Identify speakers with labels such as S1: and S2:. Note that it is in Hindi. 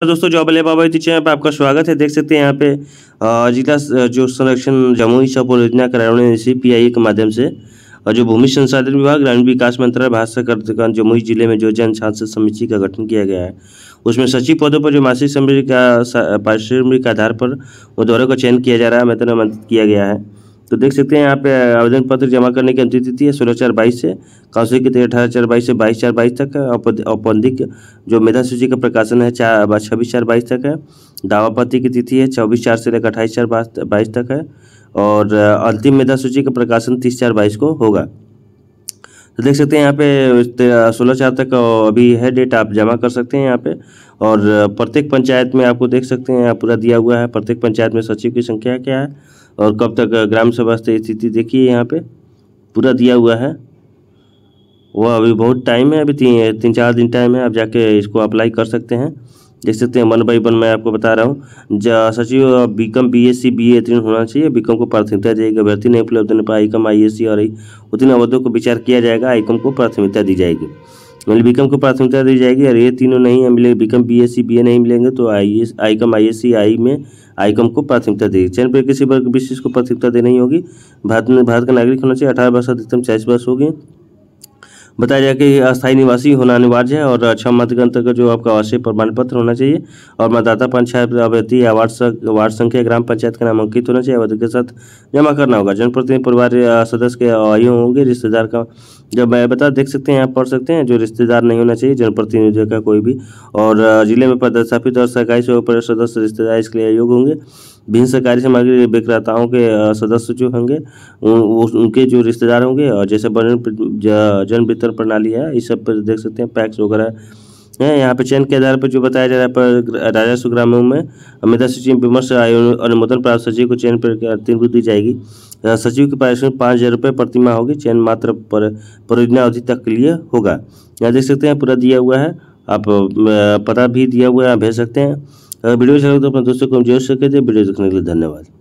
S1: तो दोस्तों जॉब बाबा टीचर यहाँ पर आपका स्वागत है देख सकते हैं यहाँ पे जिला जो संरक्षण जमुई सपोल योजना कराने सी पी आई के माध्यम से और जो भूमि संसाधन विभाग ग्रामीण विकास मंत्रालय भारत सरकार जमुई जिले में जो जन सांसद समिति का गठन किया गया है उसमें सचिव पदों पर जो मासिक समिति का पारिश्रमिक आधार पर उम्मीदवारों का चयन किया जा रहा है वेतन आमंत्रित किया गया है तो देख सकते हैं यहाँ पे आवेदन पत्र जमा करने की अंतिम तिथि है सोलह चार बाईस से काउंसिल की तिथि अठारह चार बाईस से बाईस चार बाईस तक है औपबंधिक जो मेधा सूची का प्रकाशन है चार छब्बीस चार बाईस तक है दावापति की तिथि है चौबीस चार से लेकर अट्ठाईस चार बाईस तक है और अंतिम मेधा सूची का प्रकाशन तीस चार बाईस को होगा तो देख सकते हैं यहाँ पे सोलह चार तक अभी है डेट आप जमा कर सकते हैं यहाँ पे और प्रत्येक पंचायत में आपको देख सकते हैं यहाँ पूरा दिया हुआ है प्रत्येक पंचायत में सचिव की संख्या क्या है और कब तक ग्राम सभा स्थिति देखिए यहाँ पे पूरा दिया हुआ है वह अभी बहुत टाइम है अभी तीन तीन चार दिन टाइम है आप जाके इसको अप्लाई कर सकते हैं देख सकते हैं वन बाई वन मैं आपको बता रहा हूँ सचिव बीकॉम बीएससी बीए उत्तीर्ण होना चाहिए बीकम को प्राथमिकता दी जाएगी अभ्यर्थी नहीं उपलब्ध होने पर एस आईएससी और उत्तीर्ण अवधों को विचार किया जाएगा आईकॉम को प्राथमिकता दी जाएगी मतलब बीकॉम को प्राथमिकता दी जाएगी अरे ये तीनों नहीं है मिले बीकॉम बीएससी बीए नहीं मिलेंगे तो आई एस आईएससी आई में आईकॉम को प्राथमिकता देगी चयन पर किसी वर्ग विशेष को प्राथमिकता देनी होगी भारत में भारत का नागरिक होना चाहिए अठारह वर्ष अधिकतम चालीस वर्ष होगी बताया जाए कि अस्थायी निवासी होना अनिवार्य है और छह मतगण का जो आपका आवासीय प्रमाण पत्र होना चाहिए और मतदाता पंचायत अभ्यर्थी या वार्ड वार्ड संख्या ग्राम पंचायत का नामांकित होना चाहिए अवधि के साथ जमा करना होगा जनप्रतिनिधि परिवार सदस्य के आयु होंगे रिश्तेदार का जब मैं बता देख सकते हैं आप पढ़ सकते हैं जो रिश्तेदार नहीं होना चाहिए जनप्रतिनिधि का कोई भी और जिले में पदस्थापित और सरकारी सेवा सदस्य रिश्तेदार इसके लिए योग्य होंगे भिन्न सरकारी सामग्री विक्रेताओं के सदस्य जो होंगे उनके जो रिश्तेदार होंगे और जैसे जन वितरण प्रणाली है इस सब पर देख सकते हैं पैक्स वगैरह है यहाँ पे चयन के आधार पर जो बताया जा रहा है पर राजस्व ग्रामों में अमिता सचिव विमर्श अनुमोदन प्राप्त सचिव को चयन पर तीन दी जाएगी सचिव की पारिश्रमिक पाँच हज़ार रुपये प्रतिमा होगी चयन मात्र पर परियोजना अवधि तक के लिए होगा यहाँ देख सकते हैं पूरा दिया हुआ है आप पता भी दिया हुआ है भेज सकते हैं अगर वीडियो अच्छा लगे तो अपने दोस्तों को हम जरूर शेयर कीजिए वीडियो देखने के लिए धन्यवाद